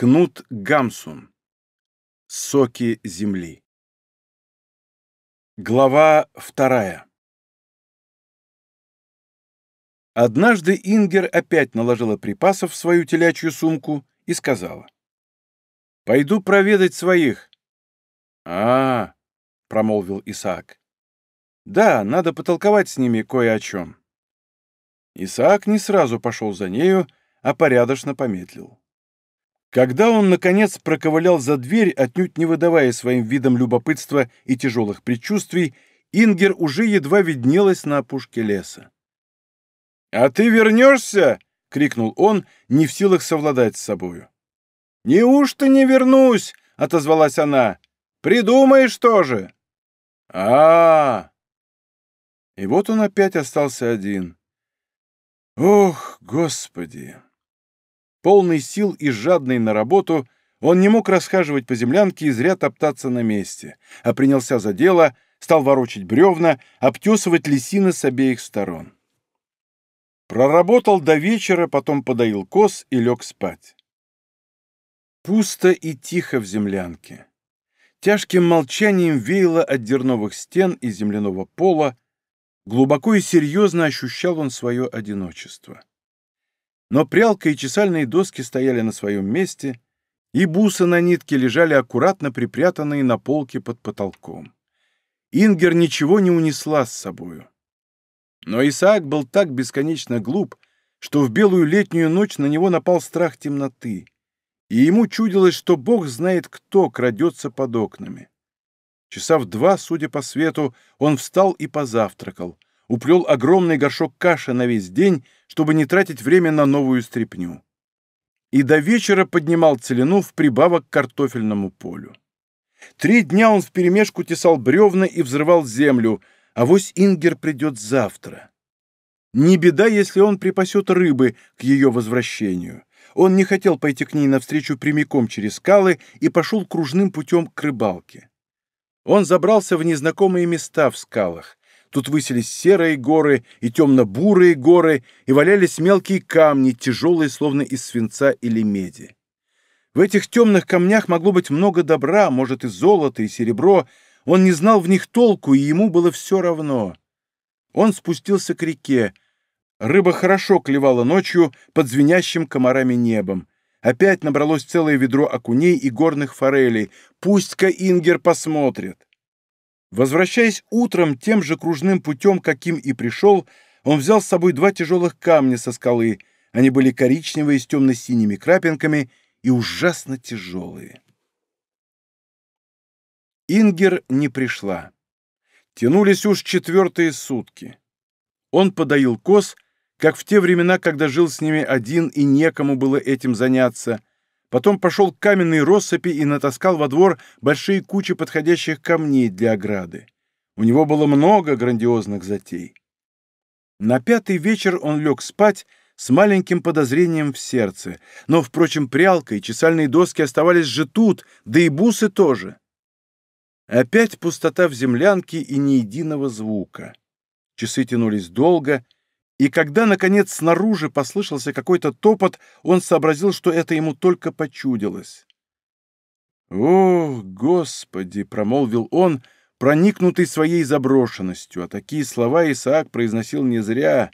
Кнут Гамсун. Соки земли. Глава вторая. Однажды Ингер опять наложила припасов в свою телячью сумку и сказала. «Пойду проведать своих». «А, -а, -а промолвил Исаак. «Да, надо потолковать с ними кое о чем». Исаак не сразу пошел за нею, а порядочно помедлил. Когда он, наконец, проковылял за дверь, отнюдь не выдавая своим видом любопытства и тяжелых предчувствий, Ингер уже едва виднелась на опушке леса. «А ты вернешься?» — крикнул он, не в силах совладать с собою. «Неужто не вернусь?» — отозвалась она. «Придумаешь тоже!» а, -а, а И вот он опять остался один. «Ох, Господи!» Полный сил и жадный на работу, он не мог расхаживать по землянке и зря топтаться на месте, а принялся за дело, стал ворочать бревна, обтесывать лисины с обеих сторон. Проработал до вечера, потом подоил коз и лег спать. Пусто и тихо в землянке. Тяжким молчанием веяло от дерновых стен и земляного пола, глубоко и серьезно ощущал он свое одиночество. Но прялка и чесальные доски стояли на своем месте, и бусы на нитке лежали аккуратно припрятанные на полке под потолком. Ингер ничего не унесла с собою. Но Исаак был так бесконечно глуп, что в белую летнюю ночь на него напал страх темноты, и ему чудилось, что Бог знает, кто крадется под окнами. Часа в два, судя по свету, он встал и позавтракал — уплел огромный горшок каши на весь день, чтобы не тратить время на новую стряпню. И до вечера поднимал целину в прибавок к картофельному полю. Три дня он вперемешку тесал бревна и взрывал землю, а вось Ингер придет завтра. Не беда, если он припасет рыбы к ее возвращению. Он не хотел пойти к ней навстречу прямиком через скалы и пошел кружным путем к рыбалке. Он забрался в незнакомые места в скалах, Тут высились серые горы и темно-бурые горы, и валялись мелкие камни, тяжелые, словно из свинца или меди. В этих темных камнях могло быть много добра, может, и золото, и серебро. Он не знал в них толку, и ему было все равно. Он спустился к реке. Рыба хорошо клевала ночью под звенящим комарами небом. Опять набралось целое ведро окуней и горных форелей. Пусть-ка Ингер посмотрит. Возвращаясь утром тем же кружным путем, каким и пришел, он взял с собой два тяжелых камня со скалы. Они были коричневые, с темно-синими крапинками и ужасно тяжелые. Ингер не пришла. Тянулись уж четвертые сутки. Он подоил коз, как в те времена, когда жил с ними один и некому было этим заняться, Потом пошел к каменной россыпи и натаскал во двор большие кучи подходящих камней для ограды. У него было много грандиозных затей. На пятый вечер он лег спать с маленьким подозрением в сердце, но, впрочем, прялка и чесальные доски оставались же тут, да и бусы тоже. Опять пустота в землянке и ни единого звука. Часы тянулись долго — и когда, наконец, снаружи послышался какой-то топот, он сообразил, что это ему только почудилось. «О, Господи!» — промолвил он, проникнутый своей заброшенностью, а такие слова Исаак произносил не зря.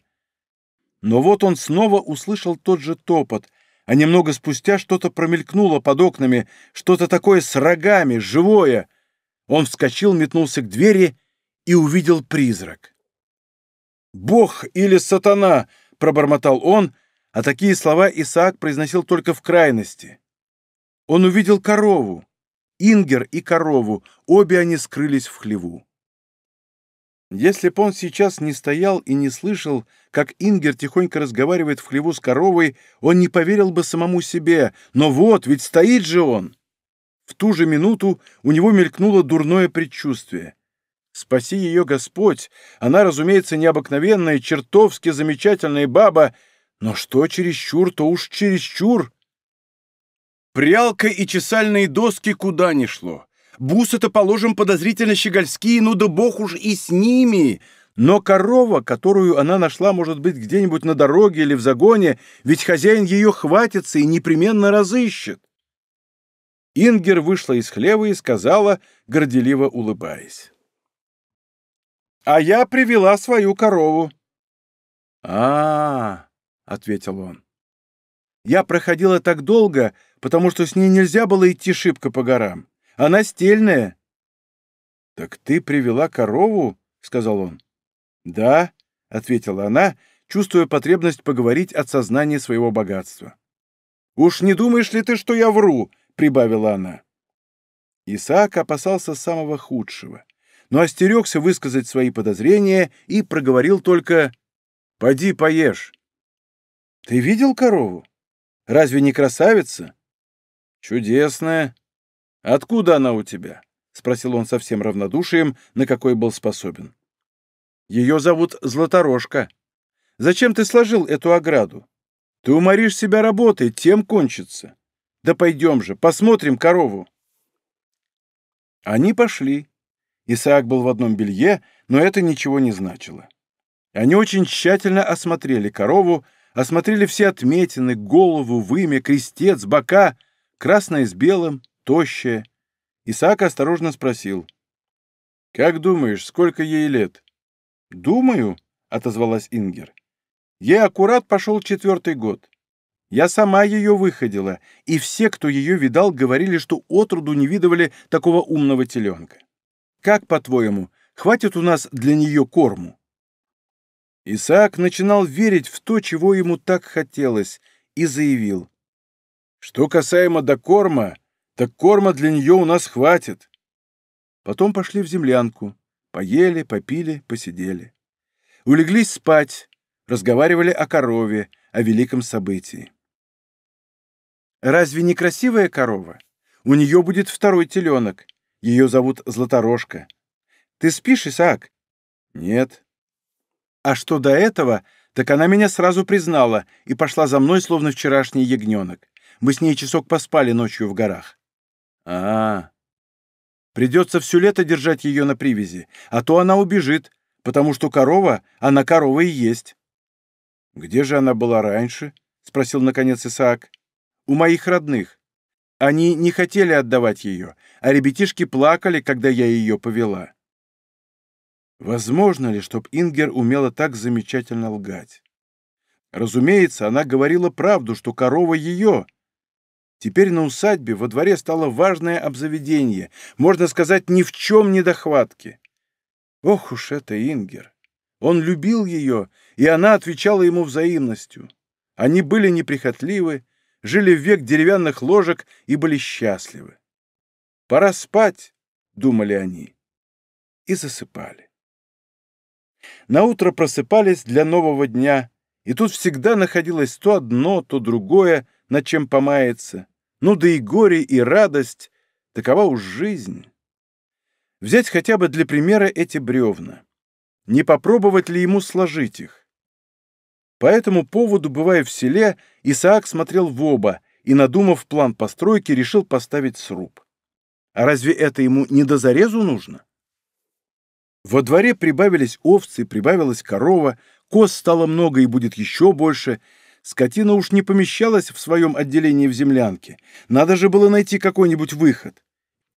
Но вот он снова услышал тот же топот, а немного спустя что-то промелькнуло под окнами, что-то такое с рогами, живое. Он вскочил, метнулся к двери и увидел призрак. «Бог или сатана!» — пробормотал он, а такие слова Исаак произносил только в крайности. Он увидел корову, Ингер и корову, обе они скрылись в хлеву. Если б он сейчас не стоял и не слышал, как Ингер тихонько разговаривает в хлеву с коровой, он не поверил бы самому себе. Но вот, ведь стоит же он! В ту же минуту у него мелькнуло дурное предчувствие. Спаси ее Господь! Она, разумеется, необыкновенная, чертовски замечательная баба, но что чересчур, то уж чересчур! Прялка и чесальные доски куда ни шло. Бусы-то, положим, подозрительно щегольские, ну да бог уж и с ними! Но корова, которую она нашла, может быть, где-нибудь на дороге или в загоне, ведь хозяин ее хватится и непременно разыщет. Ингер вышла из хлева и сказала, горделиво улыбаясь а я привела свою корову». «А-а-а», ответил он. «Я проходила так долго, потому что с ней нельзя было идти шибко по горам. Она стельная». «Так ты привела корову?» — сказал он. «Да», — ответила она, чувствуя потребность поговорить от сознания своего богатства. «Уж не думаешь ли ты, что я вру?» — прибавила она. Исаак опасался самого худшего — но остерегся высказать свои подозрения и проговорил только «Поди поешь». «Ты видел корову? Разве не красавица?» «Чудесная. Откуда она у тебя?» — спросил он со всем равнодушием, на какой был способен. «Ее зовут Златорожка. Зачем ты сложил эту ограду? Ты уморишь себя работой, тем кончится. Да пойдем же, посмотрим корову». Они пошли. Исаак был в одном белье, но это ничего не значило. Они очень тщательно осмотрели корову, осмотрели все отметины, голову, вымя, крестец, бока, красное с белым, тощее. Исаак осторожно спросил. «Как думаешь, сколько ей лет?» «Думаю», — отозвалась Ингер. «Ей аккурат пошел четвертый год. Я сама ее выходила, и все, кто ее видал, говорили, что отроду не видывали такого умного теленка. Как, по-твоему, хватит у нас для нее корму?» Исаак начинал верить в то, чего ему так хотелось, и заявил. «Что касаемо до корма, так корма для нее у нас хватит». Потом пошли в землянку, поели, попили, посидели. Улеглись спать, разговаривали о корове, о великом событии. «Разве не красивая корова? У нее будет второй теленок. Ее зовут Златорожка. Ты спишь, Исаак? Нет. А что до этого, так она меня сразу признала и пошла за мной, словно вчерашний ягненок. Мы с ней часок поспали ночью в горах. А, -а, -а. придется все лето держать ее на привязи, а то она убежит, потому что корова, она корова и есть. Где же она была раньше? спросил наконец Исаак. У моих родных. Они не хотели отдавать ее, а ребятишки плакали, когда я ее повела. Возможно ли, чтоб Ингер умела так замечательно лгать? Разумеется, она говорила правду, что корова ее. Теперь на усадьбе во дворе стало важное обзаведение, можно сказать, ни в чем не дохватки. Ох уж это Ингер! Он любил ее, и она отвечала ему взаимностью. Они были неприхотливы, жили в век деревянных ложек и были счастливы. «Пора спать», — думали они, и засыпали. Наутро просыпались для нового дня, и тут всегда находилось то одно, то другое, над чем помаяться. Ну да и горе, и радость, такова уж жизнь. Взять хотя бы для примера эти бревна. Не попробовать ли ему сложить их? По этому поводу, бывая в селе, Исаак смотрел в оба и, надумав план постройки, решил поставить сруб. А разве это ему не до зарезу нужно? Во дворе прибавились овцы, прибавилась корова, коз стало много и будет еще больше. Скотина уж не помещалась в своем отделении в землянке. Надо же было найти какой-нибудь выход.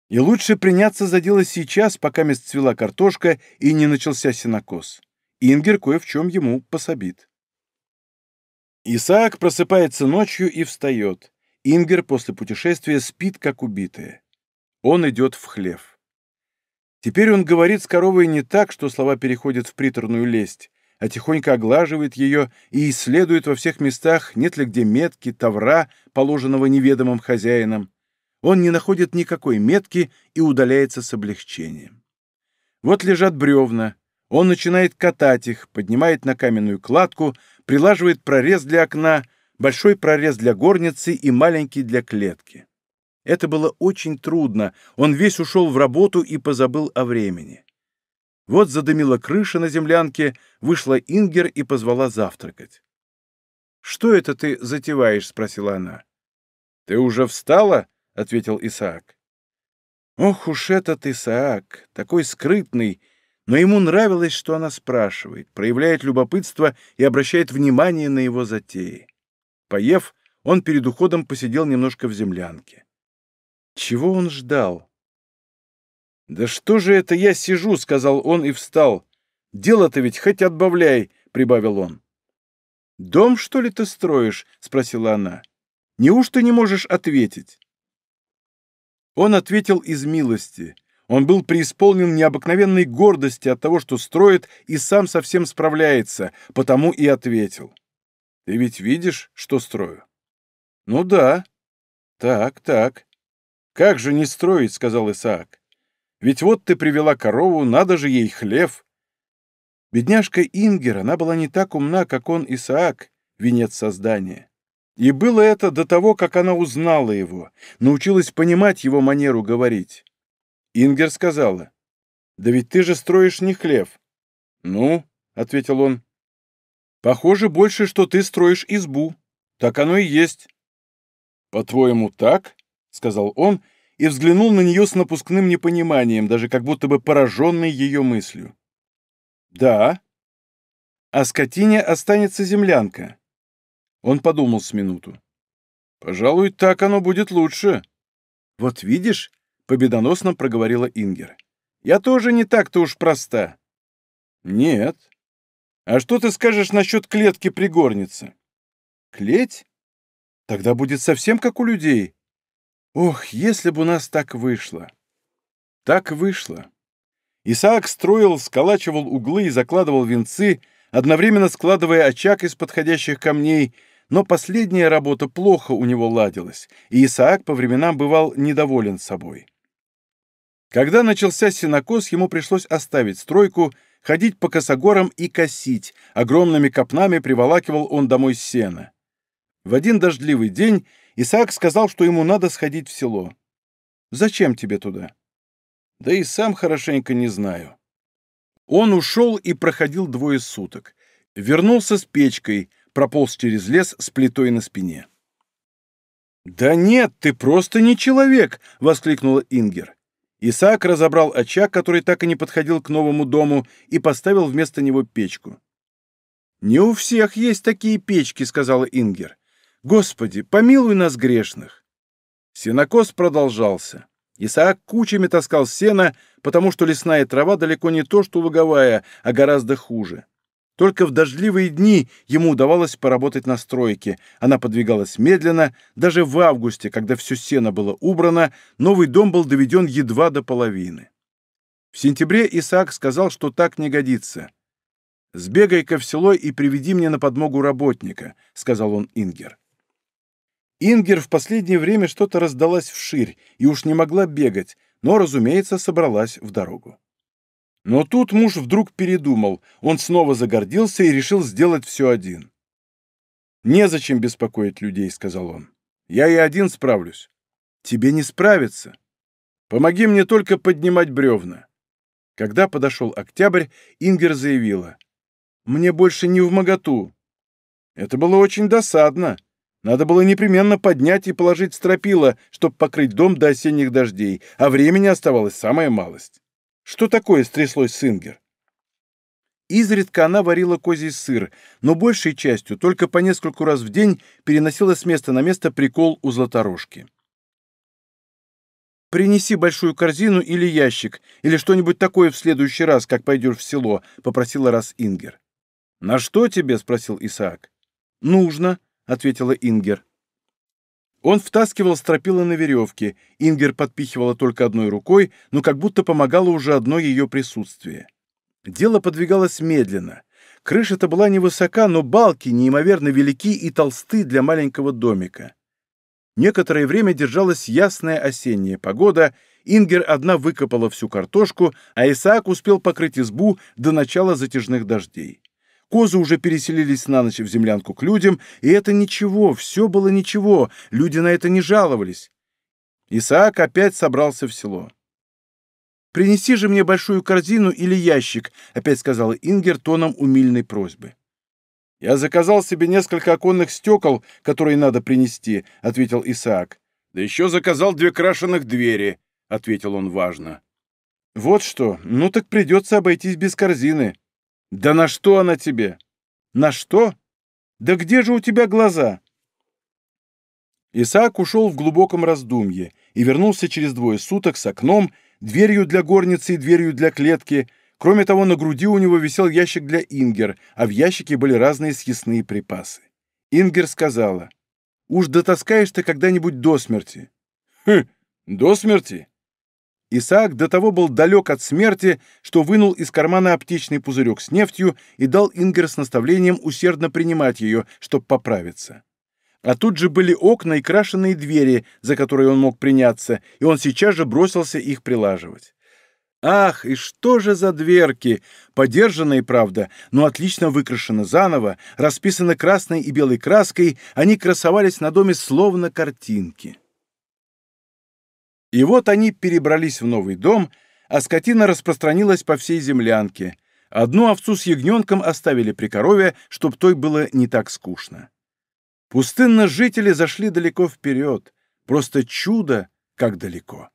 И лучше приняться за дело сейчас, пока мест цвела картошка и не начался сенокос. Ингер кое в чем ему пособит. Исаак просыпается ночью и встает. Ингер после путешествия спит, как убитая. Он идет в хлев. Теперь он говорит с коровой не так, что слова переходят в приторную лесть, а тихонько оглаживает ее и исследует во всех местах, нет ли где метки, тавра, положенного неведомым хозяином. Он не находит никакой метки и удаляется с облегчением. Вот лежат бревна, он начинает катать их, поднимает на каменную кладку, прилаживает прорез для окна, большой прорез для горницы и маленький для клетки. Это было очень трудно, он весь ушел в работу и позабыл о времени. Вот задымила крыша на землянке, вышла Ингер и позвала завтракать. «Что это ты затеваешь?» — спросила она. «Ты уже встала?» — ответил Исаак. «Ох уж этот Исаак, такой скрытный но ему нравилось, что она спрашивает, проявляет любопытство и обращает внимание на его затеи. Поев, он перед уходом посидел немножко в землянке. Чего он ждал? «Да что же это я сижу?» — сказал он и встал. «Дело-то ведь хоть отбавляй!» — прибавил он. «Дом, что ли, ты строишь?» — спросила она. «Неужто не можешь ответить?» Он ответил из милости — он был преисполнен необыкновенной гордости от того, что строит и сам совсем справляется, потому и ответил. «Ты ведь видишь, что строю?» «Ну да». «Так, так». «Как же не строить?» — сказал Исаак. «Ведь вот ты привела корову, надо же ей хлев». Бедняжка Ингер, она была не так умна, как он, Исаак, венец создания. И было это до того, как она узнала его, научилась понимать его манеру говорить. Ингер сказала. «Да ведь ты же строишь не хлев». «Ну», — ответил он. «Похоже больше, что ты строишь избу. Так оно и есть». «По-твоему, так?» — сказал он и взглянул на нее с напускным непониманием, даже как будто бы пораженный ее мыслью. «Да. А скотине останется землянка». Он подумал с минуту. «Пожалуй, так оно будет лучше». «Вот видишь?» Победоносно проговорила Ингер. «Я тоже не так-то уж проста». «Нет. А что ты скажешь насчет клетки пригорницы?» «Клеть? Тогда будет совсем как у людей. Ох, если бы у нас так вышло!» Так вышло. Исаак строил, сколачивал углы и закладывал венцы, одновременно складывая очаг из подходящих камней, но последняя работа плохо у него ладилась, и Исаак по временам бывал недоволен собой. Когда начался сенокос, ему пришлось оставить стройку, ходить по косогорам и косить. Огромными копнами приволакивал он домой сено. В один дождливый день Исаак сказал, что ему надо сходить в село. «Зачем тебе туда?» «Да и сам хорошенько не знаю». Он ушел и проходил двое суток. Вернулся с печкой, прополз через лес с плитой на спине. «Да нет, ты просто не человек!» — воскликнула Ингер. Исаак разобрал очаг, который так и не подходил к новому дому, и поставил вместо него печку. «Не у всех есть такие печки», — сказала Ингер. «Господи, помилуй нас грешных!» Сенокос продолжался. Исаак кучами таскал сено, потому что лесная трава далеко не то, что луговая, а гораздо хуже. Только в дождливые дни ему удавалось поработать на стройке. Она подвигалась медленно. Даже в августе, когда все сено было убрано, новый дом был доведен едва до половины. В сентябре Исаак сказал, что так не годится. «Сбегай-ка в село и приведи мне на подмогу работника», — сказал он Ингер. Ингер в последнее время что-то раздалась вширь и уж не могла бегать, но, разумеется, собралась в дорогу. Но тут муж вдруг передумал, он снова загордился и решил сделать все один. «Незачем беспокоить людей», — сказал он. «Я и один справлюсь». «Тебе не справиться. Помоги мне только поднимать бревна». Когда подошел октябрь, Ингер заявила. «Мне больше не в моготу». Это было очень досадно. Надо было непременно поднять и положить стропила, чтобы покрыть дом до осенних дождей, а времени оставалось самая малость. Что такое стряслось с Ингер? Изредка она варила козий сыр, но большей частью только по нескольку раз в день переносила с места на место прикол у златорожки. «Принеси большую корзину или ящик, или что-нибудь такое в следующий раз, как пойдешь в село», — попросила раз Ингер. «На что тебе?» — спросил Исаак. «Нужно», — ответила Ингер. Он втаскивал стропила на веревке, Ингер подпихивала только одной рукой, но как будто помогало уже одно ее присутствие. Дело подвигалось медленно. Крыша-то была невысока, но балки неимоверно велики и толсты для маленького домика. Некоторое время держалась ясная осенняя погода, Ингер одна выкопала всю картошку, а Исаак успел покрыть избу до начала затяжных дождей. Козы уже переселились на ночь в землянку к людям, и это ничего, все было ничего, люди на это не жаловались. Исаак опять собрался в село. «Принеси же мне большую корзину или ящик», — опять сказала Ингер тоном умильной просьбы. «Я заказал себе несколько оконных стекол, которые надо принести», — ответил Исаак. «Да еще заказал две крашеных двери», — ответил он важно. «Вот что, ну так придется обойтись без корзины». «Да на что она тебе?» «На что? Да где же у тебя глаза?» Исаак ушел в глубоком раздумье и вернулся через двое суток с окном, дверью для горницы и дверью для клетки. Кроме того, на груди у него висел ящик для Ингер, а в ящике были разные съестные припасы. Ингер сказала, «Уж дотаскаешь ты когда-нибудь до смерти». «Хм, до смерти? Исаак до того был далек от смерти, что вынул из кармана аптечный пузырек с нефтью и дал Ингер с наставлением усердно принимать ее, чтобы поправиться. А тут же были окна и крашеные двери, за которые он мог приняться, и он сейчас же бросился их прилаживать. Ах, и что же за дверки! Подержанные, правда, но отлично выкрашены заново, расписаны красной и белой краской, они красовались на доме словно картинки. И вот они перебрались в новый дом, а скотина распространилась по всей землянке. Одну овцу с ягненком оставили при корове, чтоб той было не так скучно. Пустынно жители зашли далеко вперед. Просто чудо, как далеко.